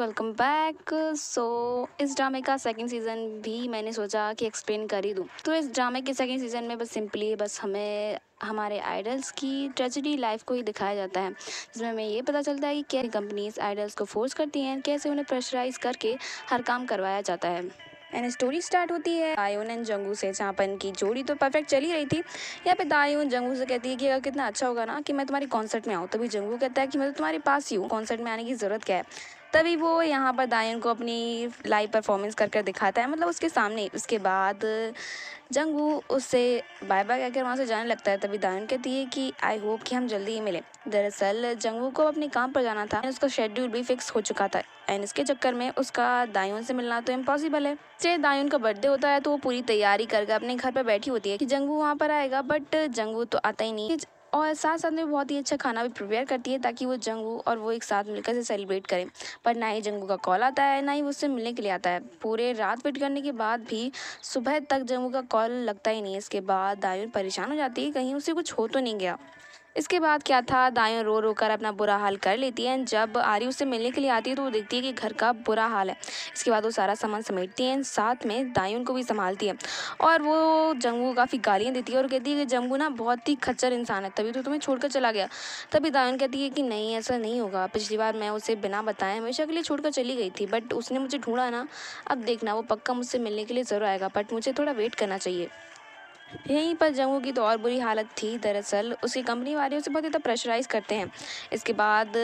welcome back so इस ड्रामे का सेकंड सीज़न भी मैंने सोचा कि एक्सप्लेन कर ही दूँ तो इस ड्रामे के सेकंड सीज़न में बस सिंपली बस हमें हमारे आइडल्स की ट्रेजिडी लाइफ को ही दिखाया जाता है जिसमें हमें ये पता चलता है कि क्या कंपनीज आइडल्स को फोर्स करती हैं कैसे उन्हें प्रेशराइज करके हर काम करवाया जाता है एंड स्टोरी स्टार्ट होती है दायोन एंड जंगू से जहाँ पर इनकी जोड़ी तो परफेक्ट चली रही थी यहाँ पे दायोन जंगू से कहती है कि अगर कितना अच्छा होगा ना कि मैं तुम्हारी कॉन्सर्ट में आऊँ तभी जंगू कहता है कि मैं तो तुम्हारे पास ही हूँ कॉन्सर्ट में आने की ज़रूरत क्या है तभी वो यहाँ पर दायन को अपनी लाइव परफॉर्मेंस कर कर दिखाता है मतलब उसके सामने उसके बाद जंगू उससे बाय बाय कहकर वहाँ से जाने लगता है तभी दायन कहती है कि आई होप कि हम जल्दी ही मिलें दरअसल जंगू को अपने काम पर जाना था उसका शेड्यूल भी फिक्स हो चुका था एंड इसके चक्कर में उसका दायन से मिलना तो इम्पॉसिबल है चाहे दायून का बर्थडे होता है तो वो पूरी तैयारी करके अपने घर पर बैठी होती है कि जंगू वहाँ पर आएगा बट जंगू तो आता ही नहीं और साथ साथ में बहुत ही अच्छा खाना भी प्रिपेयर करती है ताकि वो जंगू और वो एक साथ मिलकर से सेलिब्रेट करें पर ना ही जंगू का कॉल आता है ना ही उससे मिलने के लिए आता है पूरे रात वेट करने के बाद भी सुबह तक जंगू का कॉल लगता ही नहीं है इसके बाद दायुन परेशान हो जाती है कहीं उसे कुछ हो तो नहीं गया इसके बाद क्या था दायन रो रो कर अपना बुरा हाल कर लेती है जब आरी उससे मिलने के लिए आती है तो वो देखती है कि घर का बुरा हाल है इसके बाद वो सारा सामान समेटती है साथ में दाई को भी संभालती है और वो जंगू को काफ़ी गालियाँ देती है और कहती है कि जंगू ना बहुत ही खच्चर इंसान है तभी तो तुम्हें छोड़कर चला गया तभी दायन कहती है कि नहीं ऐसा नहीं होगा पिछली बार मैं उसे बिना बताए हमेशा के लिए छोड़कर चली गई थी बट उसने मुझे ढूंढा ना अब देखना वो पक्का मुझसे मिलने के लिए ज़रूर आएगा बट मुझे थोड़ा वेट करना चाहिए यहीं पर जंगू की तो और बुरी हालत थी दरअसल उसकी कंपनी वाले उसे बहुत ज़्यादा प्रेशराइज करते हैं इसके बाद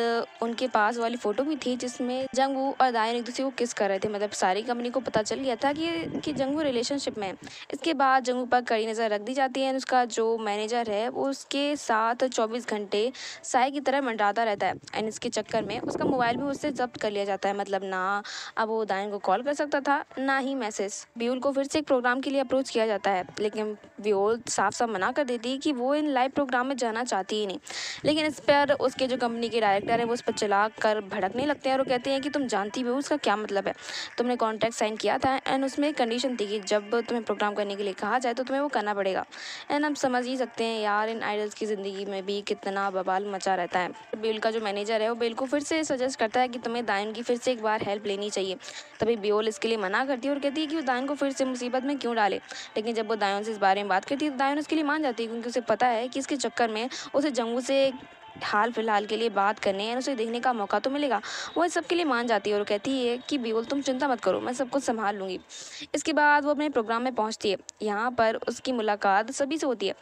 उनके पास वाली फ़ोटो भी थी जिसमें जंगू और दायन एक दूसरे को किस कर रहे थे मतलब सारी कंपनी को पता चल गया था कि कि जंगू रिलेशनशिप में इसके बाद जंगू पर कड़ी नज़र रख दी जाती है उसका जो मैनेजर है वो उसके साथ चौबीस घंटे साय की तरह मंडराता रहता है एंड इसके चक्कर में उसका मोबाइल भी उससे जब्त कर लिया जाता है मतलब ना अब वो दायन को कॉल कर सकता था ना ही मैसेज बियूल को फिर से एक प्रोग्राम के लिए अप्रोच किया जाता है लेकिन व्योल साफ साफ मना कर देती है कि वो इन लाइव प्रोग्राम में जाना चाहती ही नहीं लेकिन इस पर उसके जो कंपनी के डायरेक्टर हैं वो उस पर चला कर भड़कने लगते हैं और वो कहते हैं कि तुम जानती भी हो उसका क्या मतलब है तुमने कॉन्ट्रैक्ट साइन किया था एंड उसमें कंडीशन थी कि जब तुम्हें प्रोग्राम करने के लिए कहा जाए तो तुम्हें वो करना पड़ेगा एंड हम समझ ही सकते हैं यार इन आइडल्स की ज़िंदगी में भी कितना बवाल मचा रहता है बेल का जो मैनेजर है वो बेल को फिर से सजेस्ट करता है कि तुम्हें दायन की फिर से एक बार हेल्प लेनी चाहिए तभी बियोल इसके लिए मना करती है और कहती है कि वो दायन को फिर से मुसीबत में क्यों डाले लेकिन जब वो दायन से इस बारे में बात करती है तो दायन उसके लिए मान जाती है क्योंकि उसे पता है कि इसके चक्कर में उसे जंगू से हाल फिलहाल के लिए बात करने या उसे देखने का मौका तो मिलेगा वो इस सबके लिए मान जाती है और कहती है कि बिगुल तुम चिंता मत करो मैं सब कुछ संभाल लूँगी इसके बाद वो अपने प्रोग्राम में पहुँचती है यहाँ पर उसकी मुलाकात सभी से होती है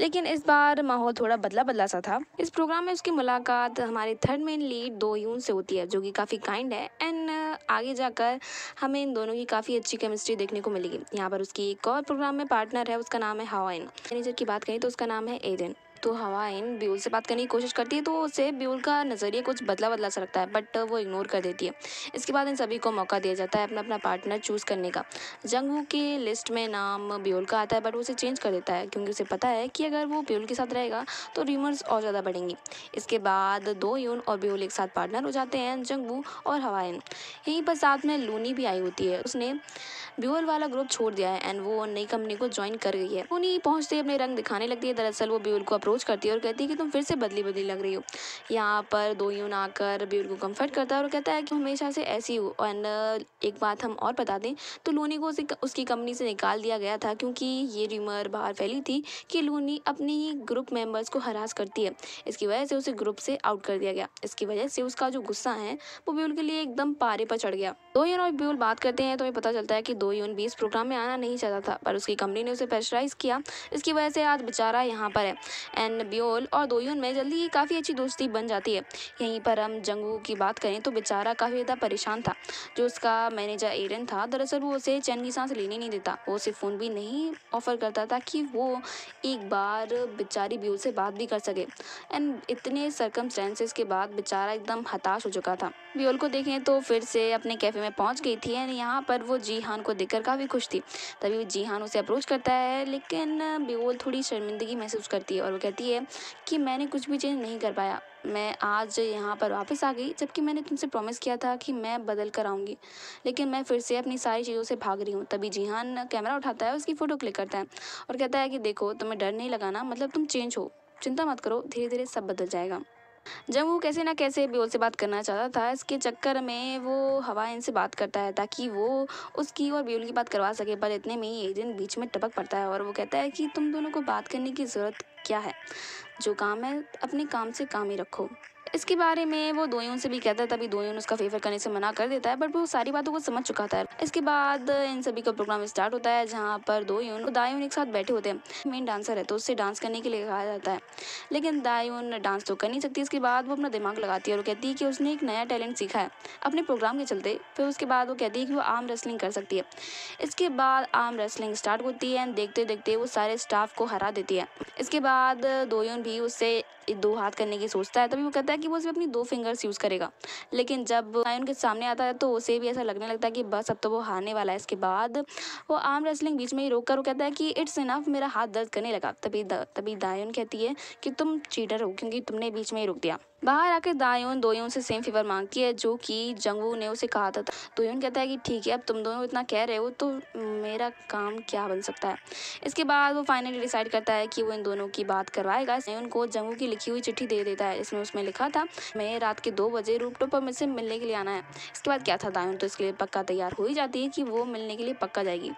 लेकिन इस बार माहौल थोड़ा बदला बदला सा था इस प्रोग्राम में उसकी मुलाकात हमारे थर्ड मेन लीड दो यून से होती है जो कि काफ़ी काइंड है एंड आगे जाकर हमें इन दोनों की काफ़ी अच्छी केमिस्ट्री देखने को मिलेगी यहाँ पर उसकी एक और प्रोग्राम में पार्टनर है उसका नाम है हवाइन मैनेजर की बात करें तो उसका नाम है एडन तो इन ब्यूल से बात करने की कोशिश करती है तो उसे ब्यूल का नज़रिया कुछ बदला बदला सा लगता है बट वो इग्नोर कर देती है इसके बाद इन सभी को मौका दिया जाता है अपना अपना पार्टनर चूज़ करने का जंगू की लिस्ट में नाम ब्यूल का आता है बट वो उसे चेंज कर देता है क्योंकि उसे पता है कि अगर वो ब्यूल के साथ रहेगा तो रीमर्स और ज़्यादा बढ़ेंगी इसके बाद दो यून और ब्यूल एक साथ पार्टनर हो जाते हैं जंगू और हवाइन यहीं पर साथ में लूनी भी आई होती है उसने ब्यूल वाला ग्रुप छोड़ दिया है एंड वो नई कंपनी को ज्वाइन कर गई है लूनी पहुँचते अपने रंग दिखाने लगती है दरअसल वो ब्यूल को अप्रोच करती है और कहती है कि तुम फिर से बदली बदली लग रही हो यहाँ पर दो यून आकर बीर को कम्फर्ट करता है और कहता है कि हमेशा से ऐसी हो एंड uh, एक बात हम और बता दें तो लूनी को उसकी कंपनी से निकाल दिया गया था क्योंकि ये रिमर बाहर फैली थी कि लूनी अपने ही ग्रुप मेंबर्स को हरास करती है इसकी वजह से उसे ग्रुप से आउट कर दिया गया इसकी वजह से उसका जो गुस्सा है वो बिल्कुल के लिए एकदम पारे पर चढ़ गया दो यून ब्यूल बात करते हैं तो हमें पता चलता है कि दो यून बीस प्रोग्राम में आना नहीं चाहता था पर उसकी कंपनी ने उसे प्रेशराइज किया इसकी वजह से आज बेचारा यहाँ पर है एंड ब्योल और दो यून में जल्दी ही काफ़ी अच्छी दोस्ती बन जाती है यहीं पर हम जंगू की बात करें तो बेचारा काफ़ी ज़्यादा परेशान था जो उसका मैनेजर एरन था दरअसल वो उसे चैन की सांस लेने नहीं देता वो उसे फ़ोन भी नहीं ऑफर करता था कि वो एक बार बेचारी ब्यूल से बात भी कर सके एंड इतने सरकम के बाद बेचारा एकदम हताश हो चुका था ब्योल को देखें तो फिर से अपने कैफ़े में में पहुंच गई थी एंड यहाँ पर वो जीहान को देखकर काफ़ी खुश थी तभी जीहान उसे अप्रोच करता है लेकिन बेवोल थोड़ी शर्मिंदगी महसूस करती है और वो कहती है कि मैंने कुछ भी चेंज नहीं कर पाया मैं आज यहाँ पर वापस आ गई जबकि मैंने तुमसे प्रॉमिस किया था कि मैं बदल कर आऊँगी लेकिन मैं फिर से अपनी सारी चीज़ों से भाग रही हूँ तभी जीहान कैमरा उठाता है उसकी फ़ोटो क्लिक करता है और कहता है कि देखो तुम्हें डर नहीं लगाना मतलब तुम चेंज हो चिंता मत करो धीरे धीरे सब बदल जाएगा जब वो कैसे ना कैसे बियोल से बात करना चाहता था इसके चक्कर में वो हवाइन से बात करता है ताकि वो उसकी और बियोल की बात करवा सके पर इतने में ही एजेंट बीच में टपक पड़ता है और वो कहता है कि तुम दोनों को बात करने की ज़रूरत क्या है जो काम है अपने काम से काम ही रखो इसके बारे में वो दोयून से भी कहता है तभी ने उसका फेवर करने से मना कर देता है बट वो सारी बातों को समझ चुका था इसके बाद इन सभी का प्रोग्राम स्टार्ट होता है जहाँ पर दोयून और दायून एक साथ बैठे होते हैं मेन डांसर है तो उससे डांस करने के लिए कहा जाता है लेकिन दायून डांस तो कर नहीं सकती इसके बाद वो अपना दिमाग लगाती है और कहती है कि उसने एक नया टैलेंट सीखा है अपने प्रोग्राम के चलते फिर उसके बाद वो कहती है कि वो आर्म रेसलिंग कर सकती है इसके बाद आर्म रेसलिंग स्टार्ट होती है एंड देखते देखते वो सारे स्टाफ को हरा देती है इसके बाद दोयून भी उससे दो हाथ करने की सोचता है तभी वो कहता है कि वो सिर्फ अपनी दो फिंगर्स यूज़ करेगा लेकिन जब आयन के सामने आता है तो उसे भी ऐसा लगने लगता है कि बस अब तो वो हारने वाला है इसके बाद वो आर्म रेसलिंग बीच में ही रोक कर वो कहता है कि इट्स इनफ मेरा हाथ दर्द करने लगा तभी तभी दायन कहती है कि तुम चीटर हो क्योंकि तुमने बीच में ही रोक दिया बाहर आकर दायुन दोयून से सेम फेवर मांगती है जो कि जंगू ने उसे कहा था दोयून तो कहता है कि ठीक है अब तुम दोनों इतना कह रहे हो तो मेरा काम क्या बन सकता है इसके बाद वो फाइनली डिसाइड करता है कि वो इन दोनों की बात करवाएगा दायून को जंगू की लिखी हुई चिट्ठी दे देता है इसमें उसमें लिखा था मैं रात के दो बजे रूपटॉप पर मुझसे मिलने के लिए आना है इसके बाद क्या था दायून तो इसके लिए पक्का तैयार हो ही जाती है कि वो मिलने के लिए पक्का जाएगी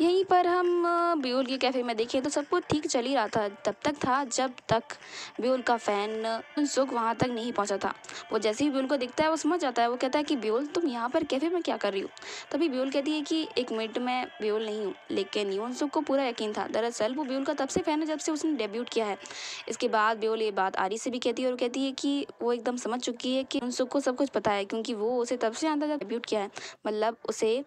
यहीं पर हम ब्यूल के कैफ़े में देखें तो सब कुछ ठीक चल ही रहा था तब तक था जब तक ब्यूल का फ़ैन सुख वहाँ तक नहीं पहुँचा था वो जैसे ही ब्यूल को दिखता है वो समझ जाता है वो कहता है कि ब्यूल तुम यहाँ पर कैफ़े में क्या कर रही हो तभी ब्यूल कहती है कि एक मिनट में ब्यूल नहीं हूँ लेकिन यून सुख को पूरा यकीन था दरअसल वो ब्यूल का तब से फ़ैन है जब से उसने डेब्यूट किया है इसके बाद ब्यूल ये बात आरी से भी कहती है और कहती है कि वो एकदम समझ चुकी है कि उन सुख को सब कुछ पता है क्योंकि वो उसे तब से जानता जब डेब्यूट किया है मतलब उसे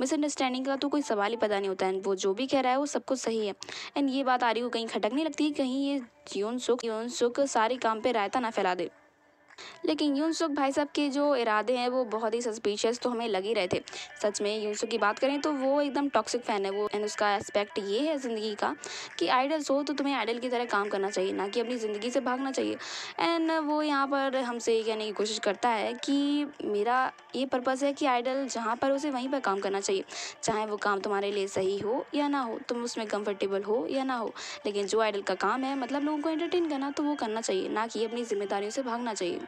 मिसअंडरस्टैंडिंग का तो कोई सवाल ही पता नहीं होता है वो जो भी कह रहा है वो सब कुछ सही है एंड ये बात आ रही को कहीं खटक नहीं लगती कहीं ये जीवन सुख जीवन सुख सारे काम पे रायता ना फैला दे लेकिन यूनसुक भाई साहब के जो इरादे हैं वो बहुत ही सस्पिशियस तो हमें लग ही रहे थे सच में यूनसुक की बात करें तो वो एकदम टॉक्सिक फ़ैन है वो एंड उसका एस्पेक्ट ये है ज़िंदगी का कि आइडल्स हो तो तुम्हें आइडल की तरह काम करना चाहिए ना कि अपनी ज़िंदगी से भागना चाहिए एंड वो यहाँ पर हमसे ये कहने की कोशिश करता है कि मेरा ये पर्पज़ है कि आइडल जहाँ पर उसे वहीं पर काम करना चाहिए चाहे वो काम तुम्हारे लिए सही हो या ना हो तुम उसमें कम्फर्टेबल हो या ना हो लेकिन जो आइडल का काम है मतलब लोगों को एंटरटेन करना तो वो करना चाहिए ना कि अपनी जिम्मेदारियों से भागना चाहिए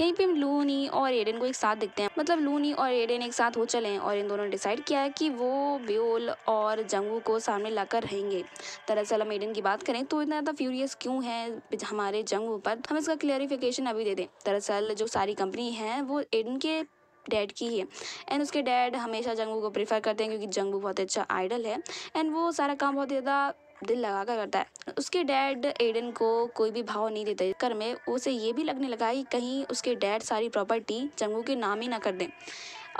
यहीं पे हम लूनी और एडन को एक साथ देखते हैं मतलब लूनी और एडन एक साथ हो चले हैं और इन दोनों ने डिसाइड किया है कि वो ब्योल और जंगू को सामने लाकर रहेंगे दरअसल हम एडन की बात करें तो इतना ज़्यादा फ्यूरियस क्यों है हमारे जंगू पर हम इसका क्लियरिफिकेशन अभी दे दें दरअसल जो सारी कंपनी है वो एडन के डैड की है एंड उसके डैड हमेशा जंगू को प्रेफर करते हैं क्योंकि जंगू बहुत अच्छा आइडल है एंड वो सारा काम बहुत ज़्यादा दिल लगा कर करता है उसके डैड एडन को कोई भी भाव नहीं देते कर में उसे ये भी लगने लगा कि कहीं उसके डैड सारी प्रॉपर्टी चंगू के नाम ही ना कर दें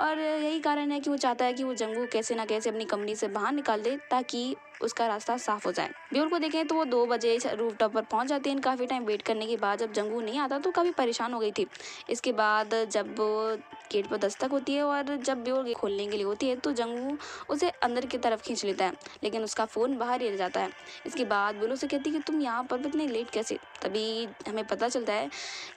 और यही कारण है कि वो चाहता है कि वो जंगू कैसे ना कैसे अपनी कंपनी से बाहर निकाल दे ताकि उसका रास्ता साफ हो जाए ब्योल को देखें तो वो दो बजे रूफ टॉप पर पहुंच जाती है काफ़ी टाइम वेट करने के बाद जब जंगू नहीं आता तो काफ़ी परेशान हो गई थी इसके बाद जब गेट पर दस्तक होती है और जब ब्योल खोलने के लिए होती है तो जंगू उसे अंदर की तरफ खींच लेता है लेकिन उसका फ़ोन बाहर ही रह जाता है इसके बाद ब्योल उसे कहती है कि तुम यहाँ पर इतने लेट कैसे तभी हमें पता चलता है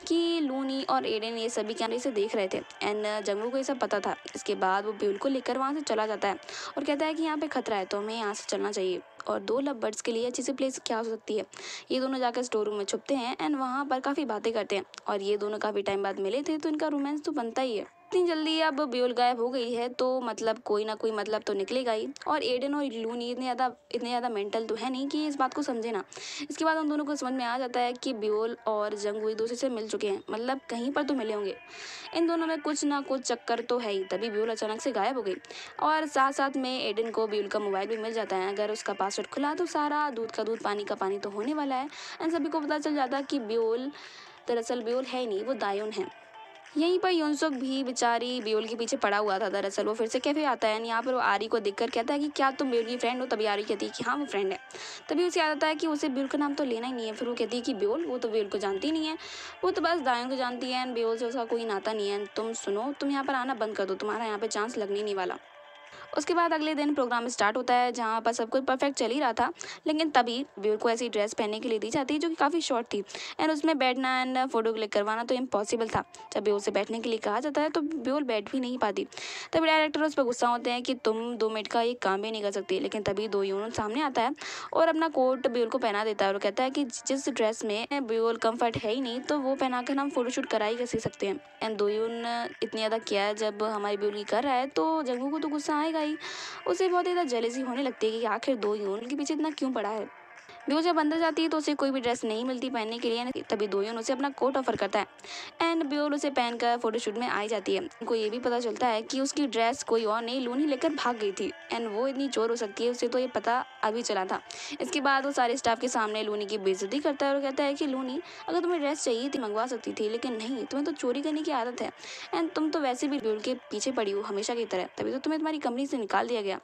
कि लूनी और एडेन ये सभी कैमरे से देख रहे थे एंड जंगलू को ये सब पता था इसके बाद वो ब्यूल को लेकर वहाँ से चला जाता है और कहता है कि यहाँ पे खतरा है तो हमें यहाँ से चलना चाहिए और दो लव बर्ड्स के लिए अच्छी सी प्लेस क्या हो सकती है ये दोनों जाकर स्टोर रूम में छुपते हैं एंड वहाँ पर काफ़ी बातें करते हैं और ये दोनों काफ़ी टाइम बाद मिले थे तो इनका रोमांस तो बनता ही है इतनी जल्दी अब ब्योल गायब हो गई है तो मतलब कोई ना कोई मतलब तो निकलेगा ही और एडन और लूनी इतने ज़्यादा इतने ज़्यादा मेंटल तो है नहीं कि इस बात को समझे ना इसके बाद उन दोनों को समझ में आ जाता है कि ब्योल और जंग एक दूसरे से मिल चुके हैं मतलब कहीं पर तो मिले होंगे इन दोनों में कुछ ना कुछ चक्कर तो है ही तभी ब्यूल अचानक से गायब हो गई और साथ साथ में एडन को ब्यूल का मोबाइल भी मिल जाता है अगर उसका पासवर्ड खुला तो सारा दूध का दूध पानी का पानी तो होने वाला है इन सभी को पता चल जाता है कि ब्योल दरअसल ब्योल है नहीं वो दायन है यहीं पर यूनसुक भी बेचारी बेउल के पीछे पड़ा हुआ था दरअसल वो फिर से कैफे आता है यहाँ पर वो आरी को देखकर कहता है कि क्या तुम बेउल की फ्रेंड हो तभी आरी कहती है कि हाँ वो फ्रेंड है तभी उसे याद आता है कि उसे बेउल का नाम तो लेना ही नहीं है फिर वो कहती है कि बेउल वो तो बेउल को जानती नहीं है वो तो बस दायों को जानती है बेउल से उसका कोई नाता नहीं है तुम सुनो तुम यहाँ पर आना बंद कर दो तुम्हारा यहाँ पर चांस लगने नहीं वाला उसके बाद अगले दिन प्रोग्राम स्टार्ट होता है जहाँ पर सब कुछ परफेक्ट चल ही रहा था लेकिन तभी व्यूर को ऐसी ड्रेस पहनने के लिए दी जाती है जो कि काफ़ी शॉर्ट थी एंड उसमें बैठना एंड फ़ोटो क्लिक करवाना तो इम्पॉसिबल था जब ब्यूल से बैठने के लिए कहा जाता है तो ब्यूल बैठ भी नहीं पाती तभी डायरेक्टर उस पर गुस्सा होते हैं कि तुम दो मिनट का ये काम भी नहीं कर सकती लेकिन तभी दो यूनिट सामने आता है और अपना कोट ब्यूल को पहना देता है और कहता है कि जिस ड्रेस में ब्यूल कम्फर्ट है ही नहीं तो वो पहना कर हम फोटोशूट करा ही कर सकते हैं एंड दो यून इतनी ज़्यादा किया है जब हमारी ब्यूल की कर रहा है तो जंगू को तो गुस्सा आएगा आई उसे बहुत ज़्यादा जेलेसी होने लगती है कि आखिर दो यून के पीछे इतना क्यों पड़ा है बिकॉज जब अंदर जाती है तो उसे कोई भी ड्रेस नहीं मिलती पहनने के लिए तभी दोयन उसे अपना कोट ऑफर करता है एंड ब्योल उसे पहनकर फोटोशूट में आई जाती है उनको ये भी पता चलता है कि उसकी ड्रेस कोई और नहीं लून ही लेकर भाग गई थी एंड वो इतनी चोर हो सकती है उसे तो ये पता अभी चला था इसके बाद वो सारे स्टाफ के सामने लूनी की बेज़ती करता है और कहता है कि लूनी अगर तुम्हें ड्रेस चाहिए थी तो मंगवा सकती थी लेकिन नहीं तुम्हें तो चोरी करने की आदत है एंड तुम तो वैसे भी ड्यूल के पीछे पड़ी हो हमेशा की तरह तभी तो तुम्हें तुम्हारी कंपनी से निकाल दिया गया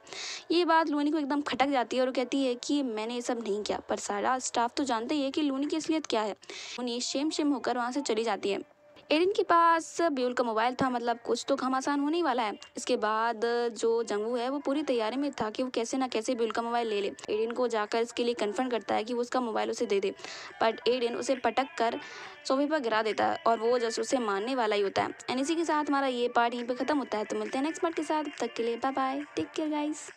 ये बात लूनी को एकदम खटक जाती है और कहती है कि मैंने ये सब नहीं किया पर सारा स्टाफ तो जानते ही है कि लूनी की असलियत क्या है लूनी शेम शेम होकर वहाँ से चली जाती है एरिन के पास ब्यूल का मोबाइल था मतलब कुछ तो घमासान होने ही वाला है इसके बाद जो जंगू है वो पूरी तैयारी में था कि वो कैसे ना कैसे ब्यूल का मोबाइल ले ले एरिन को जाकर इसके लिए कन्फर्म करता है कि वो उसका मोबाइल उसे दे दे बट एरिन उसे पटक कर सोफे पर गिरा देता है और वो जस्ट उसे मारने वाला ही होता है एंड इसी के साथ हमारा ये पार्ट यहीं पर ख़त्म होता है तो मिलते हैं नेक्स्ट पार्ट के साथ तब तक के लिए bye bye take care guys